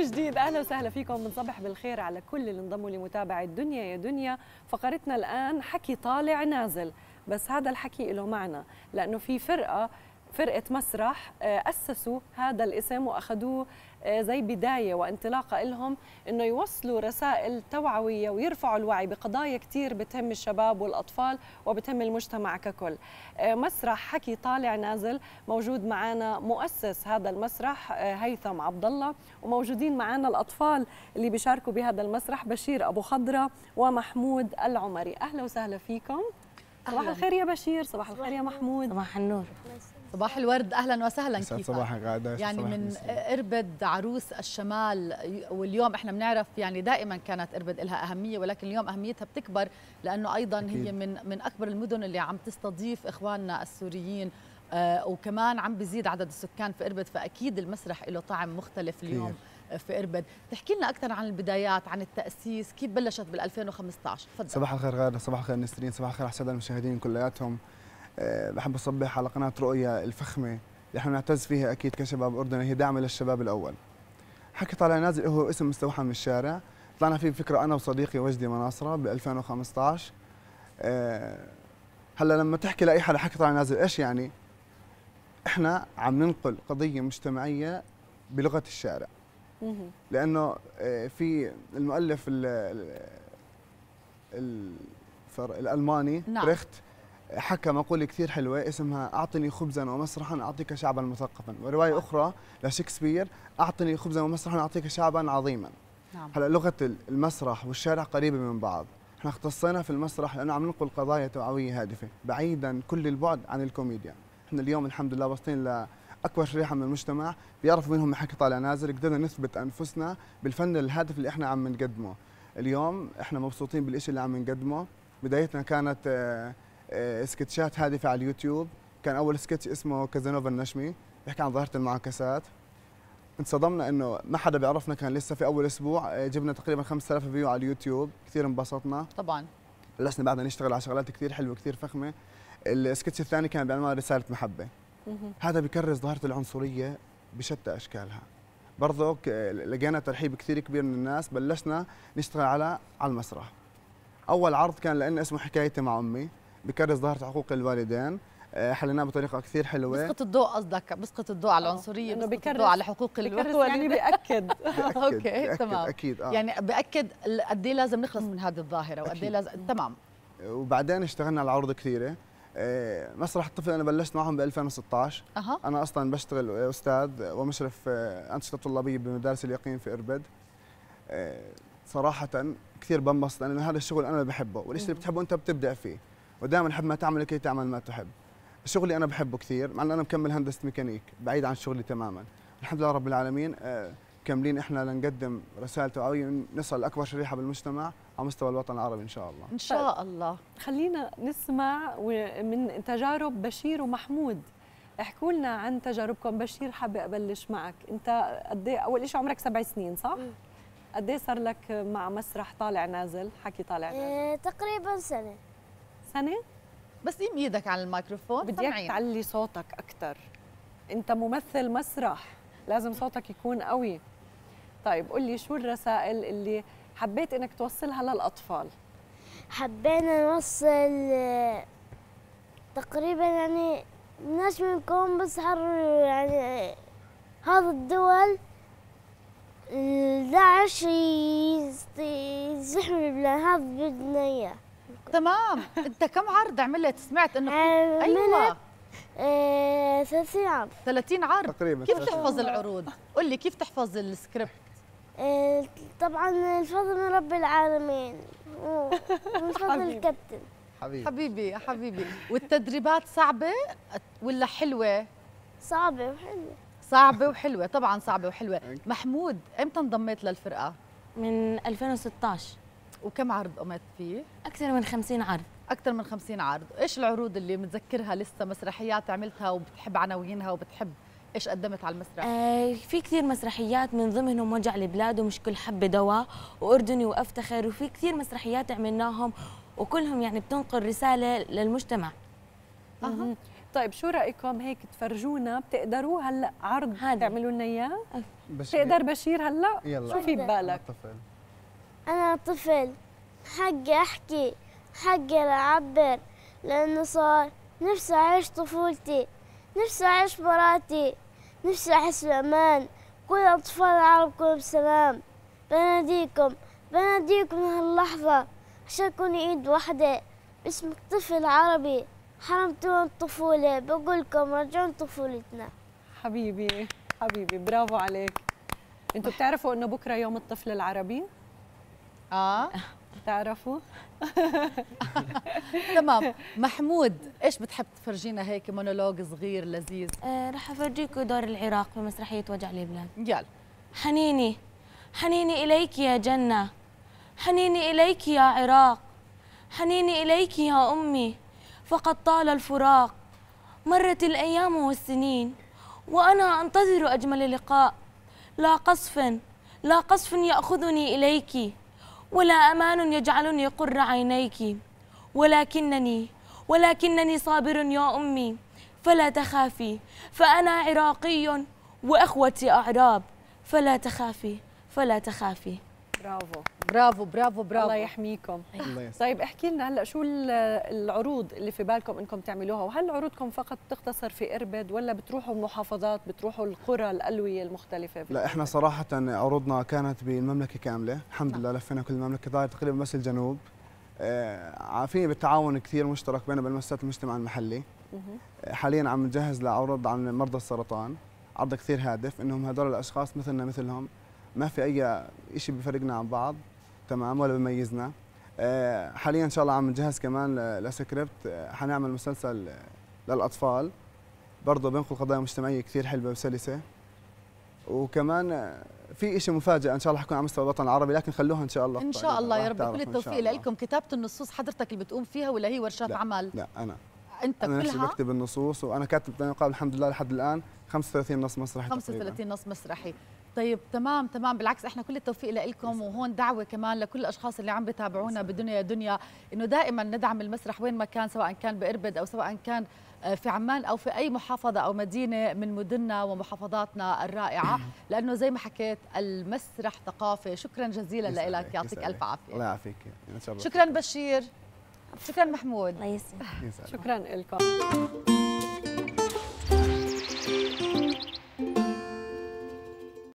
من جديد اهلا وسهلا فيكم من صبح بالخير على كل اللي انضموا لمتابعه دنيا يا دنيا فقرتنا الان حكي طالع نازل بس هذا الحكي له معنى لانه في فرقه فرقه مسرح آه، اسسوا هذا الاسم واخذوه آه، زي بدايه وانطلاقه لهم انه يوصلوا رسائل توعويه ويرفعوا الوعي بقضايا كثير بتهم الشباب والاطفال وبتهم المجتمع ككل. آه، مسرح حكي طالع نازل موجود معنا مؤسس هذا المسرح آه، هيثم عبد الله وموجودين معنا الاطفال اللي بيشاركوا بهذا المسرح بشير ابو خضره ومحمود العمري اهلا وسهلا فيكم. صباح الخير يا بشير صباح الخير يا محمود صباح النور صباح الورد اهلا وسهلا كيفك صباح غاده يعني من اربد عروس الشمال واليوم احنا بنعرف يعني دائما كانت اربد لها اهميه ولكن اليوم اهميتها بتكبر لانه ايضا أكيد. هي من من اكبر المدن اللي عم تستضيف اخواننا السوريين آه وكمان عم بزيد عدد السكان في اربد فاكيد المسرح له طعم مختلف اليوم آه، في اربد تحكي لنا اكثر عن البدايات عن التاسيس كيف بلشت بال2015 تفضل صباح الخير غاده صباح الخير نسرين صباح الخير على المشاهدين كلياتهم آه، بحب أصبح على قناة رؤيا الفخمة اللي احنا نعتز فيها أكيد كشباب أردني هي دعم للشباب الأول حكي طالع نازل هو اسم مستوحى من الشارع طلعنا فيه بفكرة أنا وصديقي وجدي مناصرة ب 2015 آه، هلا لما تحكي لأي حدا حكي طالع نازل إيش يعني؟ احنا عم ننقل قضية مجتمعية بلغة الشارع لأنه آه، في المؤلف ال الألماني نعم. ريخت حكى مقولة كثير حلوة اسمها أعطني خبزا ومسرحا أعطيك شعبا مثقفا ورواية أخرى لشكسبير أعطني خبزا ومسرحا أعطيك شعبا عظيما نعم. هلا لغة المسرح والشارع قريبة من بعض احنا اختصينا في المسرح لأنه عم ننقل قضايا توعوية هادفة بعيدا كل البعد عن الكوميديا احنا اليوم الحمد لله واصلين لاكبر شريحه من المجتمع بيعرفوا منهم حكي طالع نازل قدرنا نثبت انفسنا بالفن الهادف اللي احنا عم نقدمه اليوم احنا مبسوطين بالشيء اللي عم نقدمه بدايتنا كانت آه، آه، سكتشات هادفه على اليوتيوب كان اول سكتش اسمه كازانوفا النشمي بيحكي عن ظاهره المعاكسات انصدمنا انه ما حدا بيعرفنا كان لسه في اول اسبوع آه، جبنا تقريبا 5000 فيو على اليوتيوب كثير انبسطنا طبعا بلشنا بعدها نشتغل على شغلات كثير حلوه كثير فخمه السكتش الثاني كان بعنوان رساله محبه هذا بكرس ظاهره العنصريه بشتى اشكالها برضه لقينا ترحيب كثير كبير من الناس بلشنا نشتغل على على المسرح اول عرض كان لنا اسمه حكايتي مع امي بكرس ظاهره حقوق الوالدين آه، حليناه بطريقه كثير حلوه بسقط الضوء قصدك بسقط الضوء على العنصريه انه بيكرس الضوء على حقوق الوالدين يعني بياكد اوكي تمام اكيد آه. يعني بأكد قد ايه لازم نخلص من هذه الظاهره وقد ايه لازم تمام وبعدين اشتغلنا على عروض كثيره آه، مسرح الطفل انا بلشت معهم ب 2016 أه. انا اصلا بشتغل استاذ ومشرف آه، انشطه طلابيه بمدارس اليقين في اربد صراحه كثير بنبسط لانه هذا الشغل انا بحبه والشيء اللي بتحبه انت بتبدع فيه ودائما حب ما تعمل كي تعمل ما تحب شغلي انا بحبه كثير مع انه انا مكمل هندسه ميكانيك بعيد عن شغلي تماما الحمد لله رب العالمين مكملين آه، احنا لنقدم رسالته توعويه نصل لاكبر شريحه بالمجتمع على مستوى الوطن العربي ان شاء الله ان شاء طيب. الله خلينا نسمع من تجارب بشير ومحمود احكوا لنا عن تجاربكم بشير حابه ابلش معك انت قد إيه- اول شيء عمرك سبع سنين صح قد إيه صار لك مع مسرح طالع نازل حكي طالع نازل آه، تقريبا سنه سنه بس قيم ايدك على الميكروفون بدي اياك تعلي صوتك اكثر انت ممثل مسرح لازم صوتك يكون قوي طيب قول لي شو الرسائل اللي حبيت انك توصلها للاطفال حبينا نوصل تقريبا يعني ناس منكم بس يعني هذا الدول داعش يزحم البلاد هذا بدنا اياه تمام انت كم عرض عملت سمعت انه ايوه 30 آه، عرض 30 عرض تقريبا كيف تحفظ العروض قل لي كيف تحفظ السكريبت آه، طبعا الفضل من رب العالمين من فضل الكابتن حبيبي حبيبي حبيبي والتدريبات صعبه ولا حلوه صعبه وحلوه صعبه وحلوه طبعا صعبه وحلوه محمود امتى انضميت للفرقه من 2016 وكم عرض قمت فيه؟ أكثر من 50 عرض أكثر من 50 عرض، إيش العروض اللي متذكرها لسه مسرحيات عملتها وبتحب عناوينها وبتحب ايش قدمت على المسرح؟ آه في كثير مسرحيات من ضمنهم وجع البلاد ومش كل حبه دواء واردني وافتخر وفي كثير مسرحيات عملناهم وكلهم يعني بتنقل رساله للمجتمع. أه. طيب شو رايكم هيك تفرجونا بتقدروا هلا عرض هذا. تعملوا لنا اياه؟ بشير. بتقدر بشير هلا؟ يلا شو في ببالك؟ أنا طفل حقي أحكي حقي أعبر لأنه صار نفسي أعيش طفولتي نفسي أعيش براتي نفسي أحس بأمان كل أطفال العرب كلهم بسلام بناديكم بناديكم هاللحظة عشان أكون عيد واحدة باسمك طفل عربي حرمتونا الطفولة بقولكم رجعون طفولتنا حبيبي حبيبي برافو عليك انتوا بتعرفوا انه بكره يوم الطفل العربي اه بتعرفوا تمام محمود ايش بتحب تفرجينا هيك مونولوج صغير لذيذ آه رح افرجيكم دور العراق بمسرحيه وجع لبنان يلا حنيني حنيني اليك يا جنه حنيني اليك يا عراق حنيني اليك يا امي فقد طال الفراق مرت الايام والسنين وانا انتظر اجمل لقاء لا قصف لا قصف ياخذني اليكِ ولا أمان يجعلني قر عينيك ولكنني ولكنني صابر يا أمي فلا تخافي فأنا عراقي وأخوتي أعراب فلا تخافي فلا تخافي برافو برافو برافو برافو الله يحميكم الله يسلمك طيب احكي لنا هلا شو العروض اللي في بالكم انكم تعملوها وهل عروضكم فقط بتقتصر في اربد ولا بتروحوا المحافظات بتروحوا القرى الالويه المختلفه لا احنا صراحه عروضنا كانت بالمملكه كامله الحمد لله نعم. لفينا كل المملكه ظاهر تقريبا بس الجنوب آه، عارفين بالتعاون كثير مشترك بيننا وبين مؤسسات المجتمع المحلي آه، حاليا عم نجهز لعرض عن مرضى السرطان عرض كثير هادف انهم هذول الاشخاص مثلنا مثلهم ما في اي شيء بيفرقنا عن بعض تمام ولا بيميزنا آه، حاليا ان شاء الله عم نجهز كمان لسكريبت آه، حنعمل مسلسل للاطفال برضه بينقل قضايا مجتمعيه كثير حلوه وسلسه وكمان آه، في شيء مفاجاه ان شاء الله حكون على مستوى الوطن العربي لكن خلوها ان شاء الله ان شاء الله يا رب كل التوفيق لكم كتابه النصوص حضرتك اللي بتقوم فيها ولا هي ورشات لا عمل لا انا انت أنا كلها انا بكتب النصوص وانا كاتب الحمد لله لحد الان 35 نص مسرحي 35 تقريبا. نص مسرحي طيب تمام تمام بالعكس احنا كل التوفيق لكم وهون دعوه كمان لكل الاشخاص اللي عم بتابعونا بدنيا دنيا انه دائما ندعم المسرح وين ما كان سواء كان باربد او سواء كان آه، في عمان او في اي محافظه او مدينه من مدننا ومحافظاتنا الرائعه لانه زي ما حكيت المسرح ثقافه شكرا جزيلا لك يعطيك الف عافيه الله يعافيك شكرا بشير شكرا محمود الله شكرا لكم